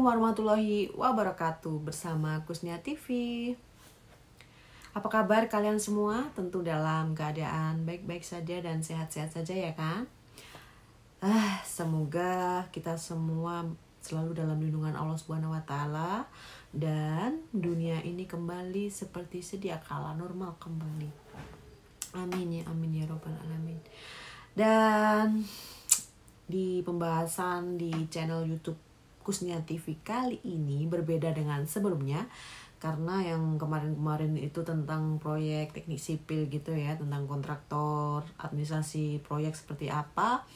Assalamualaikum warahmatullahi wabarakatuh bersama Kusnia TV. Apa kabar kalian semua? Tentu dalam keadaan baik-baik saja dan sehat-sehat saja ya kan? Ah, semoga kita semua selalu dalam lindungan Allah Subhanahu wa taala dan dunia ini kembali seperti sedia kala normal kembali. Amin ya amin ya robbal alamin. Dan di pembahasan di channel YouTube Kusnia TV kali ini berbeda dengan sebelumnya karena yang kemarin-kemarin itu tentang proyek teknik sipil gitu ya tentang kontraktor administrasi proyek seperti apa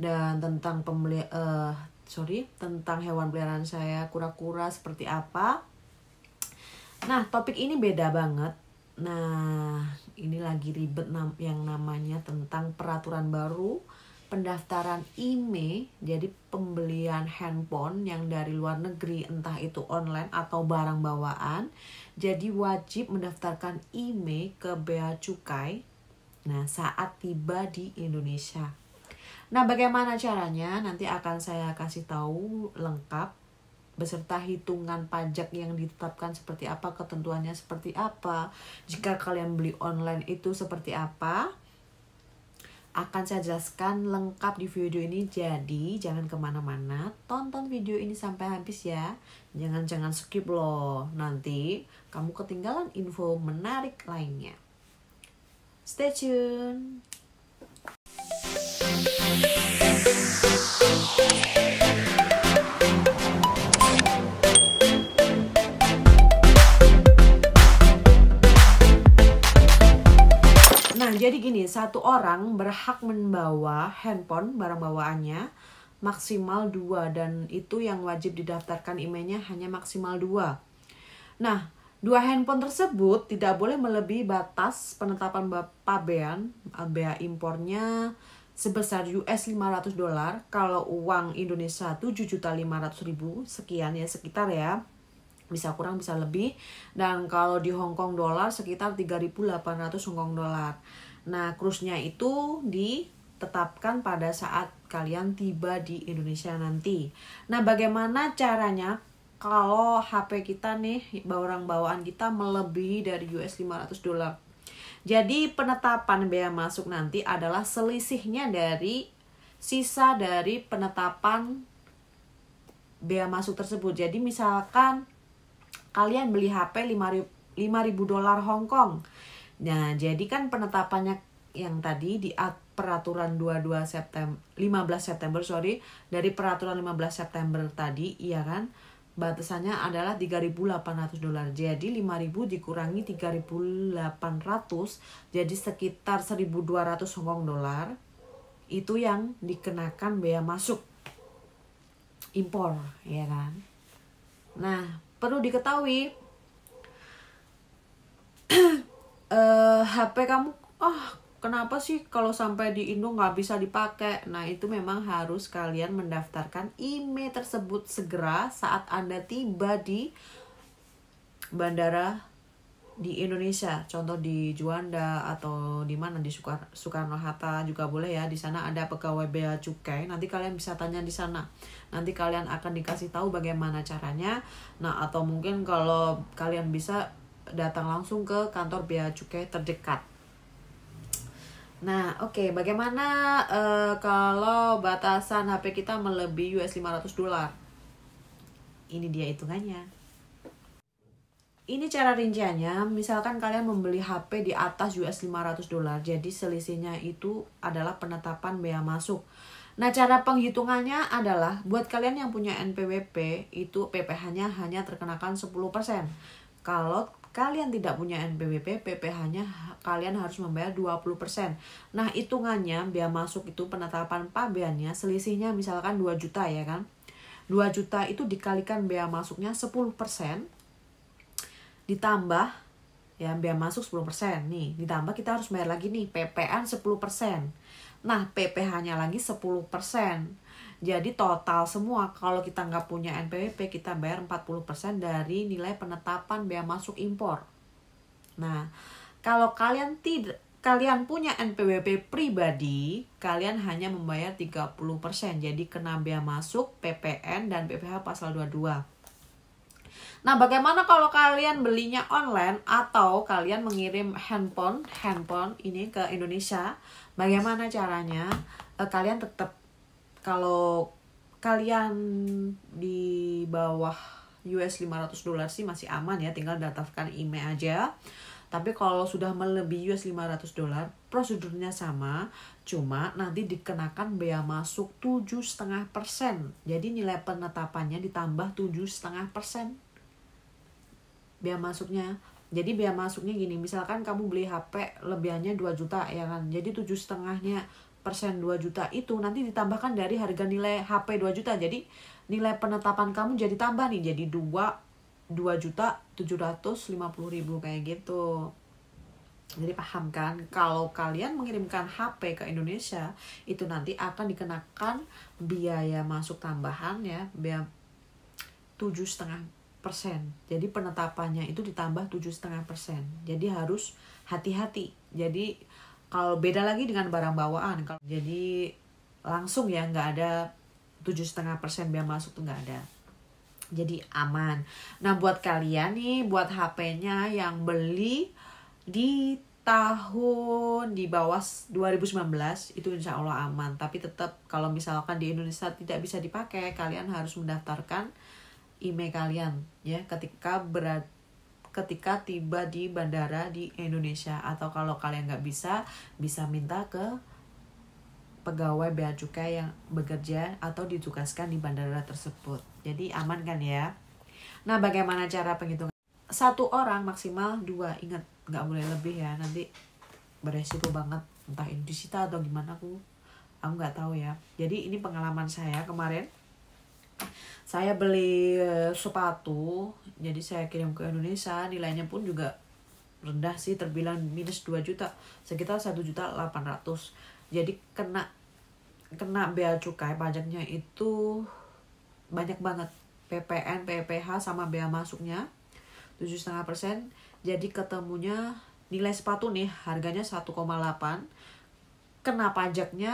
dan tentang pembeli uh, sorry tentang hewan peliharaan saya kura-kura seperti apa nah topik ini beda banget nah ini lagi ribet yang namanya tentang peraturan baru pendaftaran IME jadi pembelian handphone yang dari luar negeri entah itu online atau barang bawaan jadi wajib mendaftarkan IME ke Bea Cukai nah saat tiba di Indonesia nah bagaimana caranya nanti akan saya kasih tahu lengkap beserta hitungan pajak yang ditetapkan seperti apa ketentuannya seperti apa jika kalian beli online itu seperti apa akan saya jelaskan lengkap di video ini jadi jangan kemana-mana tonton video ini sampai habis ya jangan jangan skip loh nanti kamu ketinggalan info menarik lainnya stay tune Nah, jadi gini, satu orang berhak membawa handphone barang bawaannya maksimal dua dan itu yang wajib didaftarkan emailnya hanya maksimal dua. Nah, dua handphone tersebut tidak boleh melebihi batas penetapan pabean eh, bea impornya sebesar US 500 dolar kalau uang Indonesia 7.500.000 sekian ya sekitar ya bisa kurang bisa lebih dan kalau di Hong Kong dolar sekitar 3.800 Hong Kong dolar nah krusnya itu ditetapkan pada saat kalian tiba di Indonesia nanti nah bagaimana caranya kalau HP kita nih barang bawaan kita melebihi dari US 500 dolar jadi penetapan biaya masuk nanti adalah selisihnya dari sisa dari penetapan biaya masuk tersebut. Jadi misalkan kalian beli HP 5.000 dolar Hong Kong. Nah, jadi kan penetapannya yang tadi di peraturan 22 September 15 September sorry dari peraturan 15 September tadi iya kan batasannya adalah 3.800 dolar jadi 5.000 dikurangi 3.800 jadi sekitar 1.200 Hongkong dolar itu yang dikenakan bea masuk impor ya kan nah perlu diketahui uh, eh, HP kamu ah oh, kenapa sih kalau sampai di Indo nggak bisa dipakai nah itu memang harus kalian mendaftarkan IMEI tersebut segera saat anda tiba di bandara di Indonesia, contoh di Juanda atau di mana di Soekarno Hatta juga boleh ya. Di sana ada pegawai bea cukai. Nanti kalian bisa tanya di sana. Nanti kalian akan dikasih tahu bagaimana caranya. Nah, atau mungkin kalau kalian bisa datang langsung ke kantor bea cukai terdekat. Nah, oke, okay, bagaimana uh, kalau batasan HP kita melebihi US 500 dolar? Ini dia hitungannya. Ini cara rinciannya, misalkan kalian membeli HP di atas US 500 dolar, jadi selisihnya itu adalah penetapan bea masuk. Nah, cara penghitungannya adalah buat kalian yang punya NPWP, itu PPh-nya hanya terkenakan 10%. Kalau kalian tidak punya NPWP, PPh-nya kalian harus membayar 20%. Nah, hitungannya bea masuk itu penetapan pabeannya selisihnya misalkan 2 juta ya kan. 2 juta itu dikalikan bea masuknya 10% ditambah ya biaya masuk 10% nih ditambah kita harus bayar lagi nih PPN 10% nah PPH-nya lagi 10% jadi total semua kalau kita nggak punya NPWP kita bayar 40% dari nilai penetapan biaya masuk impor nah kalau kalian tidak kalian punya NPWP pribadi, kalian hanya membayar 30%. Jadi kena bea masuk, PPN dan PPh pasal 22. Nah, bagaimana kalau kalian belinya online atau kalian mengirim handphone handphone ini ke Indonesia? Bagaimana caranya? Eh, kalian tetap kalau kalian di bawah US 500 dolar sih masih aman ya, tinggal daftarkan email aja. Tapi kalau sudah melebihi US 500 dolar, prosedurnya sama, cuma nanti dikenakan bea masuk 7,5%. Jadi nilai penetapannya ditambah 7,5% biaya masuknya jadi biaya masuknya gini misalkan kamu beli HP lebihannya 2 juta ya kan jadi tujuh setengahnya persen 2 juta itu nanti ditambahkan dari harga nilai HP 2 juta jadi nilai penetapan kamu jadi tambah nih jadi 2 2 juta 750 ribu kayak gitu jadi paham kan kalau kalian mengirimkan HP ke Indonesia itu nanti akan dikenakan biaya masuk tambahan ya biaya tujuh setengah persen. Jadi penetapannya itu ditambah tujuh setengah persen. Jadi harus hati-hati. Jadi kalau beda lagi dengan barang bawaan. Kalau jadi langsung ya nggak ada tujuh setengah persen biaya masuk tuh nggak ada. Jadi aman. Nah buat kalian nih, buat HP-nya yang beli di tahun di bawah 2019 itu insya Allah aman tapi tetap kalau misalkan di Indonesia tidak bisa dipakai kalian harus mendaftarkan email kalian ya ketika berat ketika tiba di bandara di Indonesia atau kalau kalian nggak bisa bisa minta ke pegawai bea cukai yang bekerja atau ditugaskan di bandara tersebut jadi aman kan ya nah bagaimana cara penghitungan satu orang maksimal dua ingat nggak boleh lebih ya nanti beresiko banget entah ini disita atau gimana aku aku nggak tahu ya jadi ini pengalaman saya kemarin saya beli eh, sepatu jadi saya kirim ke Indonesia nilainya pun juga rendah sih terbilang minus 2 juta sekitar 1 juta 800 jadi kena kena bea cukai pajaknya itu banyak banget PPN, PPH sama bea masuknya 7,5 jadi ketemunya nilai sepatu nih harganya 1,8 kena pajaknya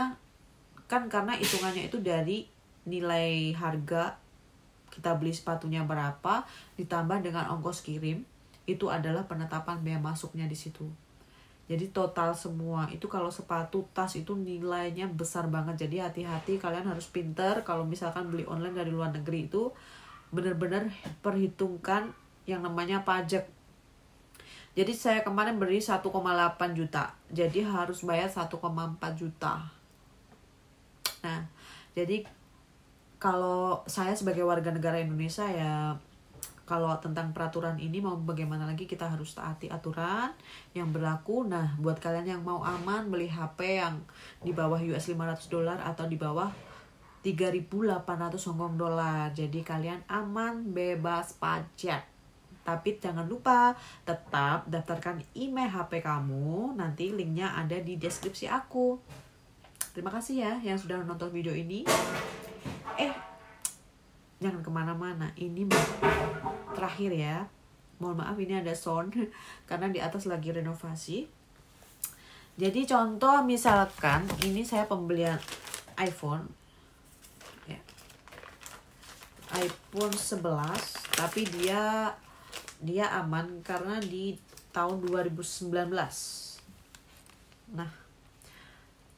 kan karena hitungannya itu dari nilai harga kita beli sepatunya berapa ditambah dengan ongkos kirim itu adalah penetapan biaya masuknya di situ jadi total semua itu kalau sepatu tas itu nilainya besar banget jadi hati-hati kalian harus pinter kalau misalkan beli online dari luar negeri itu benar-benar perhitungkan yang namanya pajak jadi saya kemarin beli 1,8 juta jadi harus bayar 1,4 juta nah jadi kalau saya sebagai warga negara Indonesia ya kalau tentang peraturan ini mau bagaimana lagi kita harus taati aturan yang berlaku. Nah, buat kalian yang mau aman beli HP yang di bawah US 500 dolar atau di bawah 3.800 Hongkong dolar. Jadi kalian aman bebas pajak. Tapi jangan lupa tetap daftarkan email HP kamu. Nanti linknya ada di deskripsi aku. Terima kasih ya yang sudah nonton video ini eh jangan kemana-mana ini terakhir ya mohon maaf ini ada sound karena di atas lagi renovasi jadi contoh misalkan ini saya pembelian iPhone ya. iPhone 11 tapi dia dia aman karena di tahun 2019 nah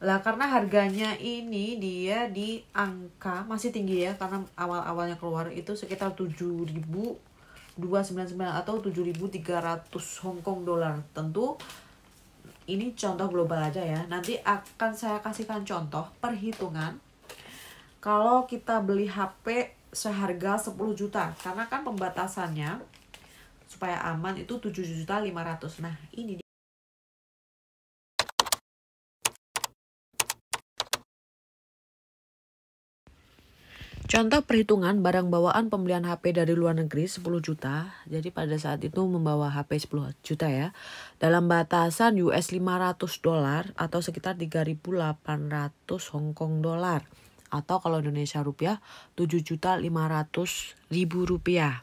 lah karena harganya ini dia di angka masih tinggi ya karena awal-awalnya keluar itu sekitar 7.299 atau 7.300 Hong Kong dolar. Tentu ini contoh global aja ya. Nanti akan saya kasihkan contoh perhitungan kalau kita beli HP seharga 10 juta karena kan pembatasannya supaya aman itu 7 juta 500. Nah, ini Contoh perhitungan barang bawaan pembelian HP dari luar negeri 10 juta. Jadi pada saat itu membawa HP 10 juta ya. Dalam batasan US 500 dolar atau sekitar 3.800 Hong Kong dolar atau kalau Indonesia rupiah 7.500.000 rupiah.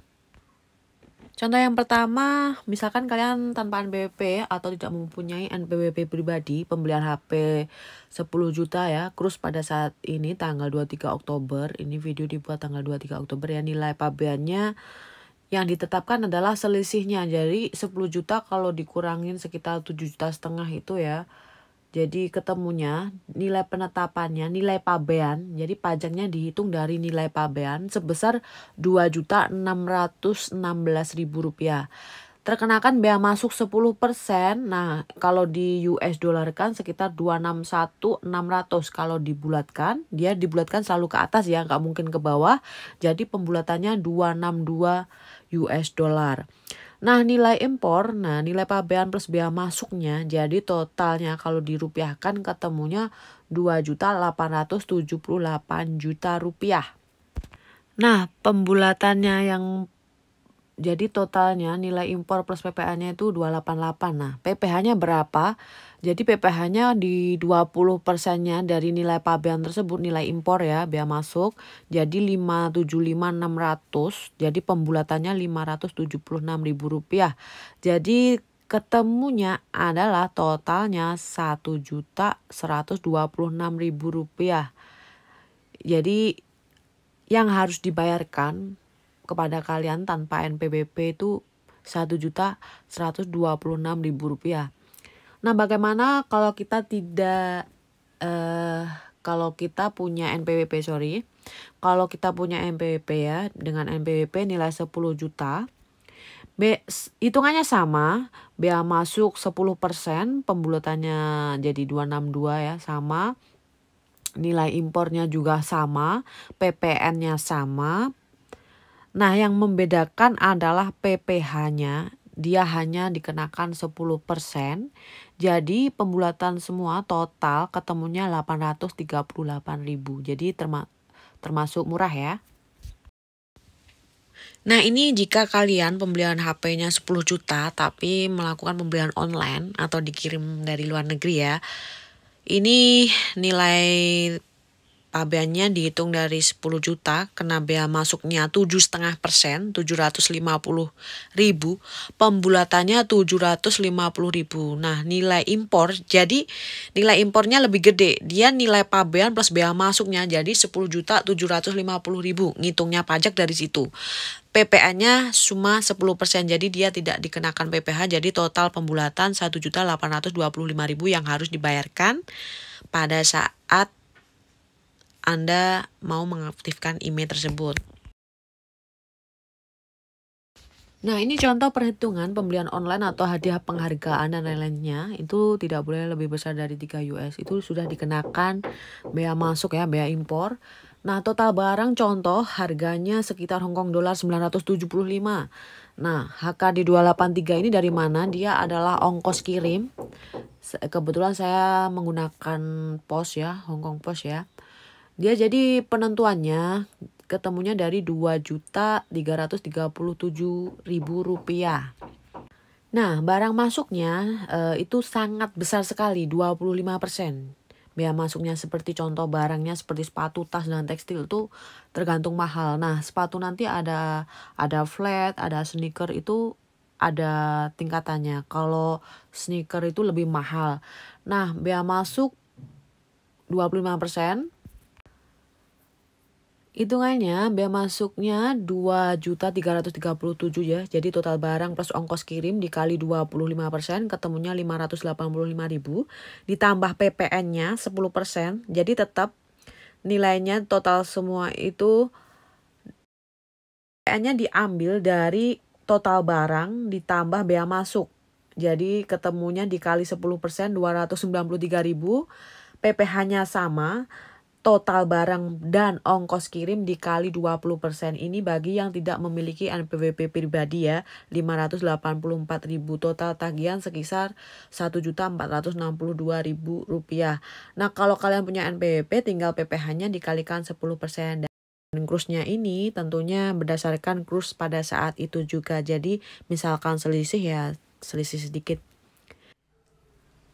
Contoh yang pertama, misalkan kalian tanpa NPWP atau tidak mempunyai NPWP pribadi, pembelian HP 10 juta ya, krus pada saat ini tanggal 23 Oktober, ini video dibuat tanggal 23 Oktober ya, nilai pabeannya yang ditetapkan adalah selisihnya, jadi 10 juta kalau dikurangin sekitar 7 juta setengah itu ya, jadi ketemunya nilai penetapannya, nilai pabean. Jadi pajaknya dihitung dari nilai pabean sebesar Rp2.616.000. Terkenakan bea masuk 10%. Nah, kalau di US dollar kan sekitar 261.600 kalau dibulatkan. Dia dibulatkan selalu ke atas ya, nggak mungkin ke bawah. Jadi pembulatannya 262 US dollar. Nah nilai impor, nah nilai pabean plus biaya masuknya jadi totalnya kalau dirupiahkan ketemunya 2.878 juta rupiah. Nah pembulatannya yang jadi totalnya nilai impor plus PPH-nya itu 288. Nah, PPH-nya berapa? Jadi PPH-nya di 20 nya dari nilai pabean tersebut, nilai impor ya, biaya masuk. Jadi 575.600, jadi pembulatannya 576.000 rupiah. Jadi ketemunya adalah totalnya Rp1.126.000. Jadi yang harus dibayarkan kepada kalian tanpa NPWP itu satu juta seratus dua puluh enam ribu rupiah. Nah, bagaimana kalau kita tidak eh kalau kita punya NPWP sorry kalau kita punya NPWP ya dengan NPWP nilai 10 juta B, hitungannya sama, biaya masuk 10%, pembulatannya jadi 262 ya, sama. Nilai impornya juga sama, PPN-nya sama, Nah, yang membedakan adalah PPh-nya, dia hanya dikenakan 10%. Jadi pembulatan semua total ketemunya 838.000. Jadi terma termasuk murah ya. Nah ini jika kalian pembelian HP-nya 10 juta tapi melakukan pembelian online atau dikirim dari luar negeri ya. Ini nilai Pabeannya dihitung dari 10 juta, kena bea masuknya 7,5 persen, 750 ribu, pembulatannya 750 ribu. Nah, nilai impor, jadi nilai impornya lebih gede. Dia nilai pabean plus bea masuknya, jadi 10 juta 750 ribu. Ngitungnya pajak dari situ. PPN-nya cuma 10%, jadi dia tidak dikenakan PPH, jadi total pembulatan 1.825.000 yang harus dibayarkan pada saat anda mau mengaktifkan email tersebut. Nah, ini contoh perhitungan pembelian online atau hadiah penghargaan dan lain-lainnya itu tidak boleh lebih besar dari 3 US. Itu sudah dikenakan bea masuk ya, bea impor. Nah, total barang contoh harganya sekitar Hongkong dolar 975. Nah, HK di 283 ini dari mana? Dia adalah ongkos kirim. Kebetulan saya menggunakan pos ya, Hongkong pos ya. Dia jadi penentuannya ketemunya dari dua juta tiga tiga ratus puluh tujuh ribu rupiah. Nah, barang masuknya e, itu sangat besar sekali, 25%. Biaya masuknya seperti contoh barangnya seperti sepatu, tas dan tekstil itu tergantung mahal. Nah, sepatu nanti ada ada flat, ada sneaker itu ada tingkatannya. Kalau sneaker itu lebih mahal. Nah, biaya masuk 25%, Hitungannya biaya masuknya 2.337 ya. Jadi total barang plus ongkos kirim dikali 25% ketemunya 585.000 ditambah PPN-nya 10%. Jadi tetap nilainya total semua itu PPN-nya diambil dari total barang ditambah biaya masuk. Jadi ketemunya dikali 10% 293.000 PPH-nya sama total barang dan ongkos kirim dikali 20%. Ini bagi yang tidak memiliki NPWP pribadi ya, 584.000 total tagihan sekisar 1.462.000 rupiah. Nah, kalau kalian punya NPWP tinggal PPh-nya dikalikan 10% dan krusnya ini tentunya berdasarkan krus pada saat itu juga. Jadi misalkan selisih ya selisih sedikit.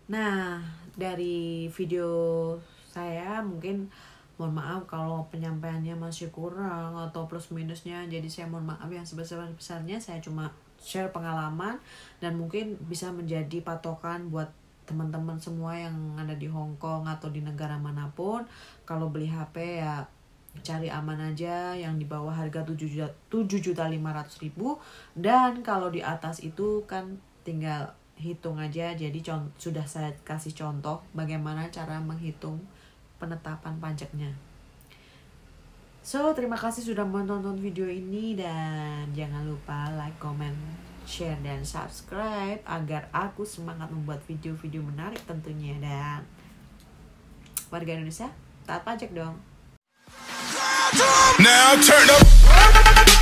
Nah, dari video saya mungkin mohon maaf kalau penyampaiannya masih kurang atau plus minusnya jadi saya mohon maaf yang sebesar-besarnya saya cuma share pengalaman dan mungkin bisa menjadi patokan buat teman-teman semua yang ada di Hong Kong atau di negara manapun kalau beli HP ya cari aman aja yang di bawah harga 7 juta, 7 juta 500 ribu dan kalau di atas itu kan tinggal hitung aja jadi sudah saya kasih contoh bagaimana cara menghitung penetapan pajaknya. So, terima kasih sudah menonton video ini dan jangan lupa like, comment, share, dan subscribe agar aku semangat membuat video-video menarik tentunya dan warga Indonesia taat pajak dong. Now turn up.